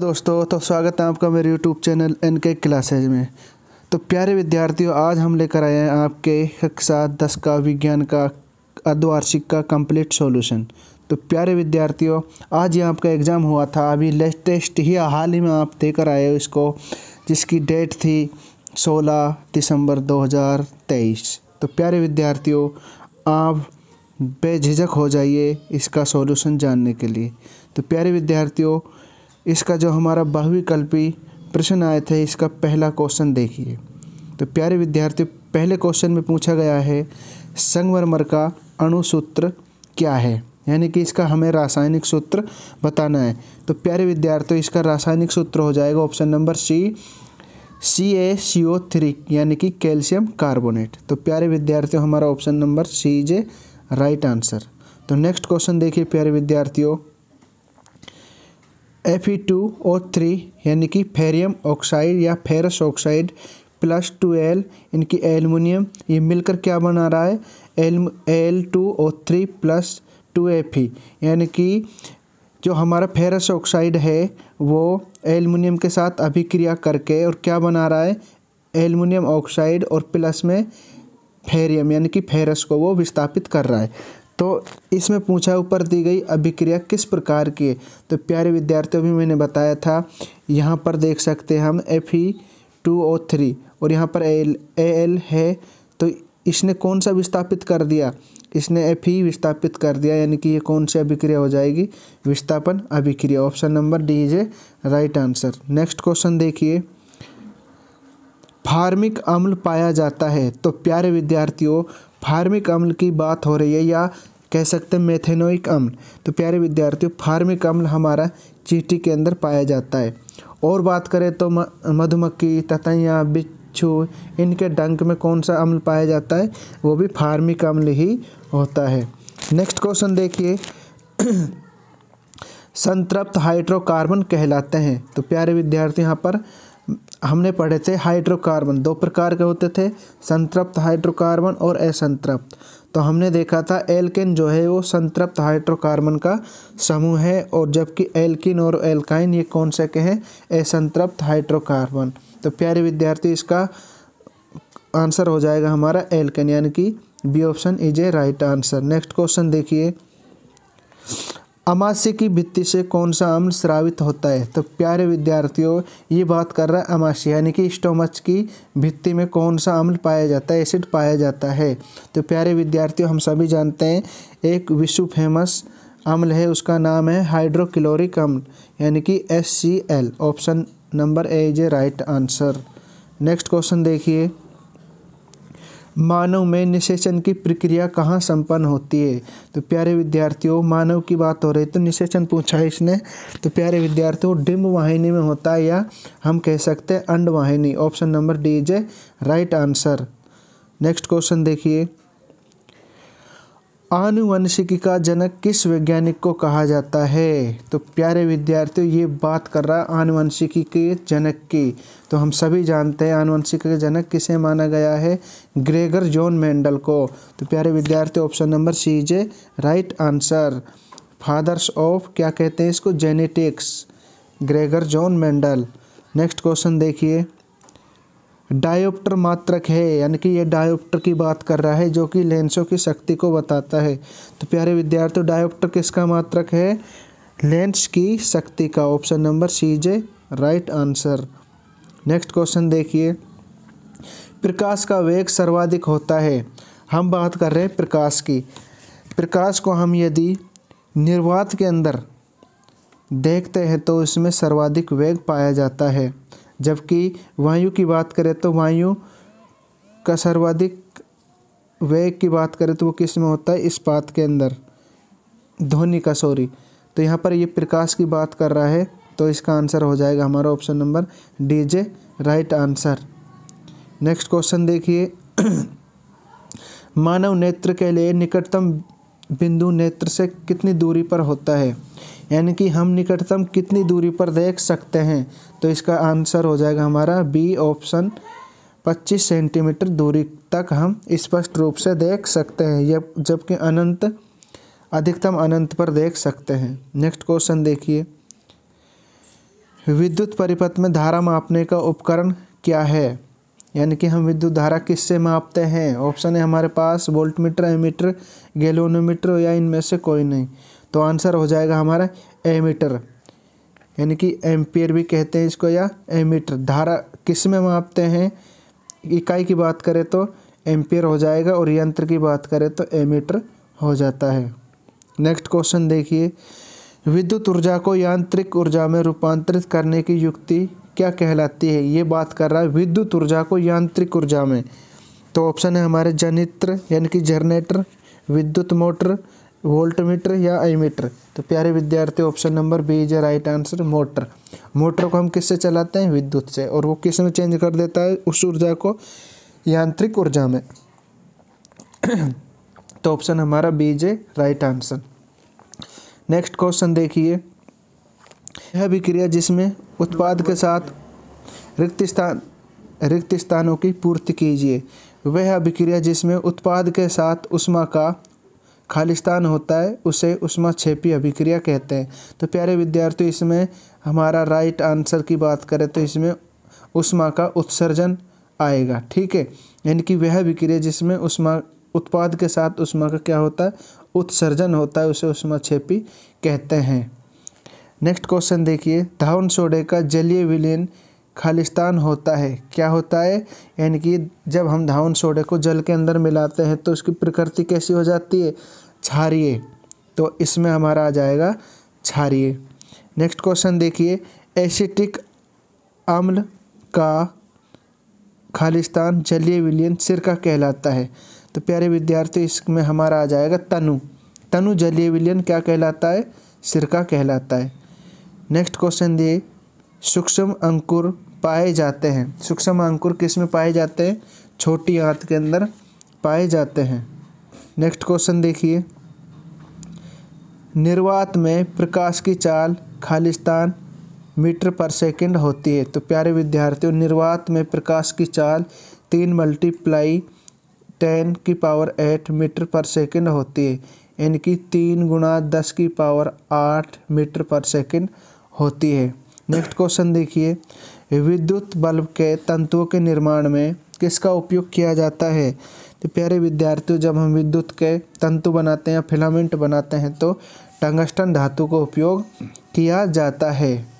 दोस्तों तो स्वागत है आपका मेरे YouTube channel N K classes में तो प्यारे विद्यार्थियों आज हम लेकर आए हैं आपके कक्षा दस का विज्ञान का अर्धवार्षिक का कंप्लीट सॉल्यूशन तो प्यारे विद्यार्थियों आज ये आपका एग्ज़ाम हुआ था अभी लेटेस्ट ही हाल ही में आप देकर आए हो इसको जिसकी डेट थी 16 दिसंबर 2023 तो प्यारे विद्यार्थियों आप बेझिझक हो जाइए इसका सोल्यूशन जानने के लिए तो प्यारे विद्यार्थियों इसका जो हमारा बहुविकल्पी प्रश्न आए थे इसका पहला क्वेश्चन देखिए तो प्यारे विद्यार्थी पहले क्वेश्चन में पूछा गया है संगमरमर का अणुसूत्र क्या है यानी कि इसका हमें रासायनिक सूत्र बताना है तो प्यारे विद्यार्थियों इसका रासायनिक सूत्र हो जाएगा option number C C A C O three यानी कि कैल्शियम कार्बोनेट तो प्यारे विद्यार्थियों हमारा option number C is a right answer तो नेक्स्ट क्वेश्चन देखिए प्यारे विद्यार्थियों F E two O three यानी कि फेरियम ऑक्साइड या ferrous oxide plus two L इनकी एलमिनियम ये मिलकर क्या बना रहा है L L two O three plus two F E यानी कि जो हमारा फेरस ऑक्साइड है वो एलमिनियम के साथ अभिक्रिया करके और क्या बना रहा है एलमिनियम ऑक्साइड और प्लस में फेरियम यानी कि फेरस को वो विस्थापित कर रहा है तो इसमें पूछा ऊपर दी गई अभिक्रिया किस प्रकार की है तो प्यारे विद्यार्थियों भी मैंने बताया था यहाँ पर देख सकते हैं हम F E two O three और यहाँ पर एल ए एल है तो इसने कौन सा विस्थापित कर दिया इसने एफ ई e विस्थापित कर दिया यानी कि ये कौन सी अभिक्रिया हो जाएगी विस्थापन अभिक्रिया option number D is a right answer next question देखिए फार्मिक अम्ल पाया जाता है तो प्यारे विद्यार्थियों फार्मिक अम्ल की बात हो रही है या कह सकते हैं मेथेनोइक अम्ल तो प्यारे विद्यार्थियों फार्मिक अम्ल हमारा चीटी के अंदर पाया जाता है और बात करें तो मधुमक्खी ततैया बिच्छू इनके डंक में कौन सा अम्ल पाया जाता है वो भी फार्मिक अम्ल ही होता है नेक्स्ट क्वेश्चन देखिए संतृप्त हाइड्रोकार्बन कहलाते हैं तो प्यारे विद्यार्थी यहाँ पर हमने पढ़े थे हाइड्रोकार्बन दो प्रकार के होते थे संतृप्त हाइड्रोकार्बन और असंतृप्त तो हमने देखा था एल्केन जो है वो संतृप्त हाइड्रोकार्बन का समूह है और जबकि एल्किन और एल्काइन ये कौन से के हैं असंतृप्त हाइड्रोकार्बन तो प्यारे विद्यार्थी इसका आंसर हो जाएगा हमारा एल्केन यानी कि B option is a right answer next question देखिए अमाश्य की भित्ति से कौन सा अम्ल स्रावित होता है तो प्यारे विद्यार्थियों ये बात कर रहा है अमाश्य यानी कि स्टोमच की भित्ति में कौन सा अम्ल पाया जाता है एसिड पाया जाता है तो प्यारे विद्यार्थियों हम सभी जानते हैं एक विश्व फेमस अम्ल है उसका नाम है हाइड्रोक्लोरिक अम्ल यानी कि S C L option number A is a right answer next question देखिए मानव में निषेचन की प्रक्रिया कहाँ संपन्न होती है तो प्यारे विद्यार्थियों मानव की बात हो रही तो निषेचन पूछा है इसने तो प्यारे विद्यार्थियों डिम्ब वाहिनी में होता है या हम कह सकते हैं अंड वाहिनी option number D is a right answer next question देखिए आनुवंशिकी का जनक किस वैज्ञानिक को कहा जाता है तो प्यारे विद्यार्थियों ये बात कर रहा है आनुवंशिकी के जनक की तो हम सभी जानते हैं आनुवंशिकी के जनक किसे माना गया है ग्रेगर जॉन मेंडल को तो प्यारे विद्यार्थी option number C is a right answer fathers of क्या कहते हैं इसको genetics Gregor John Mendel next question देखिए डायोप्टर मात्रक है यानी कि ये डायोप्टर की बात कर रहा है जो कि लेंसों की शक्ति को बताता है तो प्यारे विद्यार्थियों डायोप्टर किसका मात्रक है लेंस की शक्ति का option number C is right answer next question देखिए प्रकाश का वेग सर्वाधिक होता है हम बात कर रहे हैं प्रकाश की प्रकाश को हम यदि निर्वात के अंदर देखते हैं तो इसमें सर्वाधिक वेग पाया जाता है जबकि वायु की बात करें तो वायु का सर्वाधिक वेग की बात करें तो वो किस में होता है इस पात के अंदर ध्वनि का सॉरी तो यहाँ पर ये प्रकाश की बात कर रहा है तो इसका आंसर हो जाएगा हमारा option number D is right answer next question देखिए मानव नेत्र के लिए निकटतम बिंदु नेत्र से कितनी दूरी पर होता है यानी कि हम निकटतम कितनी दूरी पर देख सकते हैं तो इसका आंसर हो जाएगा हमारा बी ऑप्शन 25 सेंटीमीटर दूरी तक हम स्पष्ट रूप से देख सकते हैं जब जबकि अनंत अधिकतम अनंत पर देख सकते हैं नेक्स्ट क्वेश्चन देखिए विद्युत परिपथ में धारा मापने का उपकरण क्या है यानी कि हम विद्युत धारा किससे मापते हैं ऑप्शन है हमारे पास वोल्ट मीटर एमीटर गैलोनोमीटर या इनमें से कोई नहीं तो आंसर हो जाएगा हमारा एमीटर यानी कि एम्पियर भी कहते हैं इसको या एमीटर धारा किस में मापते हैं इकाई की बात करें तो एम्पियर हो जाएगा और यंत्र की बात करें तो एमीटर हो जाता है नेक्स्ट क्वेश्चन देखिए विद्युत ऊर्जा को यांत्रिक ऊर्जा में रूपांतरित करने की युक्ति क्या कहलाती है ये बात कर रहा है विद्युत ऊर्जा को यांत्रिक ऊर्जा में तो ऑप्शन है हमारे जनित्र यानी कि जनरेटर विद्युत मोटर वोल्टमीटर या एमीटर तो प्यारे विद्यार्थी option number B is right answer motor motor को हम किससे चलाते हैं विद्युत से और वो किस में चेंज कर देता है उस ऊर्जा को यांत्रिक ऊर्जा में तो ऑप्शन हमारा B is right answer next question देखिए यह विक्रिया जिसमें उत्पाद के साथ रिक्त स्थान रिक्त स्थानों की पूर्ति कीजिए वह अभिक्रिया जिसमें उत्पाद के साथ उष्मा का खालिस्तान होता है उसे उष्मा छेपी अभिक्रिया कहते हैं तो प्यारे विद्यार्थी इसमें हमारा राइट आंसर की बात करें तो इसमें उष्मा का उत्सर्जन आएगा ठीक है यानी कि वह अभिक्रिया जिसमें उष्मा उत्पाद के साथ उष्मा का क्या होता है उत्सर्जन होता है उसे उष्मा छेपी कहते हैं नेक्स्ट क्वेश्चन देखिए धावन सोडे का जलीय विलयन खालिस्तान होता है क्या होता है यानी कि जब हम धावन सोडे को जल के अंदर मिलाते हैं तो उसकी प्रकृति कैसी हो जाती है क्षारिय तो इसमें हमारा आ जाएगा क्षारिय नेक्स्ट क्वेश्चन देखिए एसिटिक अम्ल का खालिस्तान जलीय विलियन सिरका कहलाता है तो प्यारे विद्यार्थी इसमें हमारा आ जाएगा तनु तनु जलीय विलियन क्या कहलाता है सिरका कहलाता है नेक्स्ट क्वेश्चन दिए सूक्ष्म अंकुर पाए जाते हैं सूक्ष्म अंकुर किस में पाए जाते हैं छोटी आंत के अंदर पाए जाते हैं नेक्स्ट क्वेश्चन देखिए निर्वात में प्रकाश की चाल खालिस्तान मीटर पर सेकंड होती है तो प्यारे विद्यार्थियों निर्वात में प्रकाश की चाल तीन मल्टीप्लाई टेन की पावर एट मीटर पर सेकंड होती है इनकी तीन गुणा दस की पावर आठ मीटर पर सेकंड होती है नेक्स्ट क्वेश्चन देखिए विद्युत बल्ब के तंतुओं के निर्माण में किसका उपयोग किया जाता है तो प्यारे विद्यार्थियों जब हम विद्युत के तंतु बनाते हैं या फिलामेंट बनाते हैं तो टंगस्टन धातु का उपयोग किया जाता है